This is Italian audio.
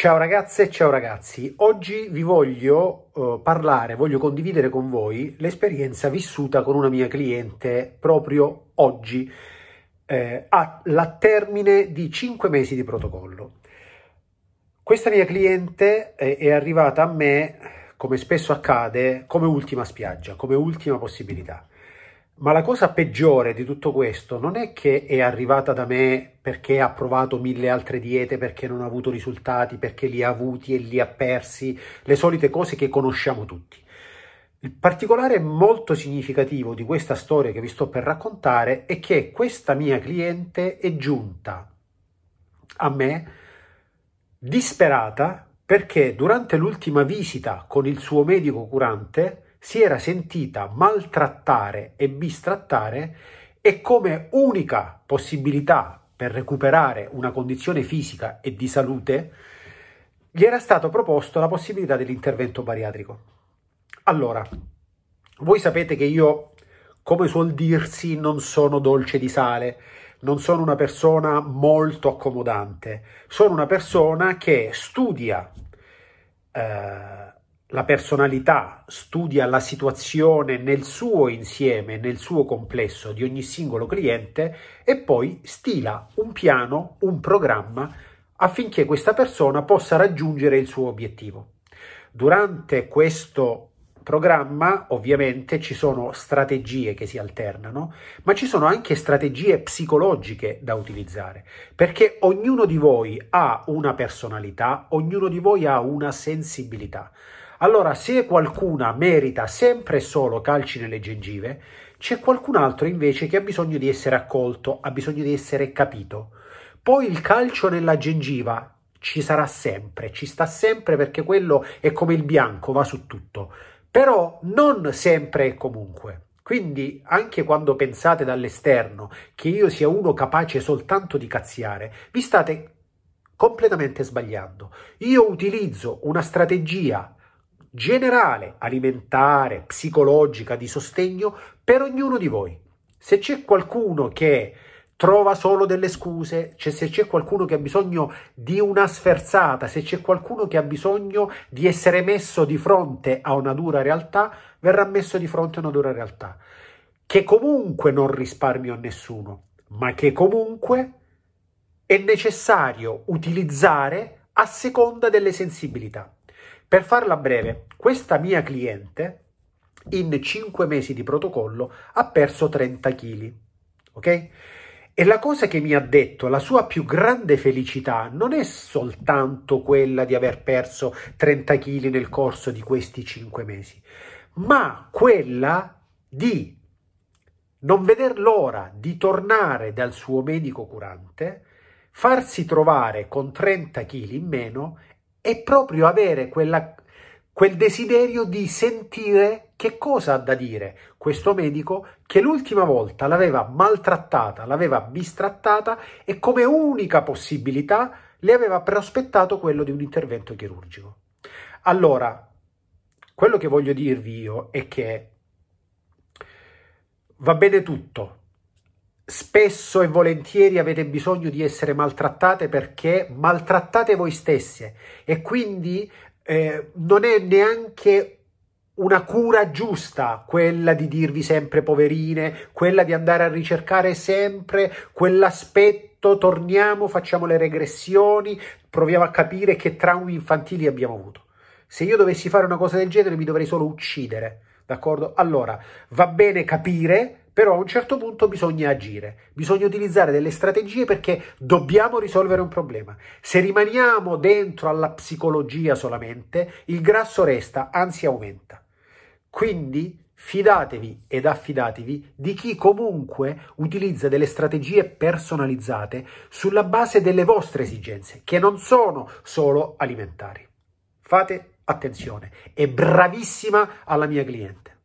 Ciao ragazze, e ciao ragazzi. Oggi vi voglio eh, parlare, voglio condividere con voi l'esperienza vissuta con una mia cliente proprio oggi, eh, alla termine di 5 mesi di protocollo. Questa mia cliente è, è arrivata a me, come spesso accade, come ultima spiaggia, come ultima possibilità. Ma la cosa peggiore di tutto questo non è che è arrivata da me perché ha provato mille altre diete, perché non ha avuto risultati, perché li ha avuti e li ha persi, le solite cose che conosciamo tutti. Il particolare molto significativo di questa storia che vi sto per raccontare è che questa mia cliente è giunta a me disperata perché durante l'ultima visita con il suo medico curante si era sentita maltrattare e bistrattare e come unica possibilità per recuperare una condizione fisica e di salute gli era stato proposto la possibilità dell'intervento bariatrico. Allora, voi sapete che io, come suol dirsi, non sono dolce di sale, non sono una persona molto accomodante, sono una persona che studia eh, la personalità studia la situazione nel suo insieme, nel suo complesso di ogni singolo cliente e poi stila un piano, un programma affinché questa persona possa raggiungere il suo obiettivo. Durante questo programma ovviamente ci sono strategie che si alternano, ma ci sono anche strategie psicologiche da utilizzare, perché ognuno di voi ha una personalità, ognuno di voi ha una sensibilità. Allora, se qualcuna merita sempre e solo calci nelle gengive, c'è qualcun altro invece che ha bisogno di essere accolto, ha bisogno di essere capito. Poi il calcio nella gengiva ci sarà sempre, ci sta sempre perché quello è come il bianco, va su tutto. Però non sempre e comunque. Quindi anche quando pensate dall'esterno che io sia uno capace soltanto di cazziare, vi state completamente sbagliando. Io utilizzo una strategia generale, alimentare, psicologica, di sostegno per ognuno di voi. Se c'è qualcuno che trova solo delle scuse, cioè se c'è qualcuno che ha bisogno di una sferzata, se c'è qualcuno che ha bisogno di essere messo di fronte a una dura realtà, verrà messo di fronte a una dura realtà, che comunque non risparmio a nessuno, ma che comunque è necessario utilizzare a seconda delle sensibilità. Per farla breve, questa mia cliente in 5 mesi di protocollo ha perso 30 kg, ok? E la cosa che mi ha detto, la sua più grande felicità non è soltanto quella di aver perso 30 kg nel corso di questi 5 mesi, ma quella di non veder l'ora di tornare dal suo medico curante, farsi trovare con 30 kg in meno è proprio avere quella, quel desiderio di sentire che cosa ha da dire questo medico che l'ultima volta l'aveva maltrattata, l'aveva bistrattata e come unica possibilità le aveva prospettato quello di un intervento chirurgico. Allora, quello che voglio dirvi io è che va bene tutto, Spesso e volentieri avete bisogno di essere maltrattate perché maltrattate voi stesse e quindi eh, non è neanche una cura giusta quella di dirvi sempre poverine, quella di andare a ricercare sempre quell'aspetto, torniamo, facciamo le regressioni, proviamo a capire che traumi infantili abbiamo avuto. Se io dovessi fare una cosa del genere mi dovrei solo uccidere, d'accordo? Allora, va bene capire però a un certo punto bisogna agire, bisogna utilizzare delle strategie perché dobbiamo risolvere un problema. Se rimaniamo dentro alla psicologia solamente, il grasso resta, anzi aumenta. Quindi fidatevi ed affidatevi di chi comunque utilizza delle strategie personalizzate sulla base delle vostre esigenze, che non sono solo alimentari. Fate attenzione, è bravissima alla mia cliente.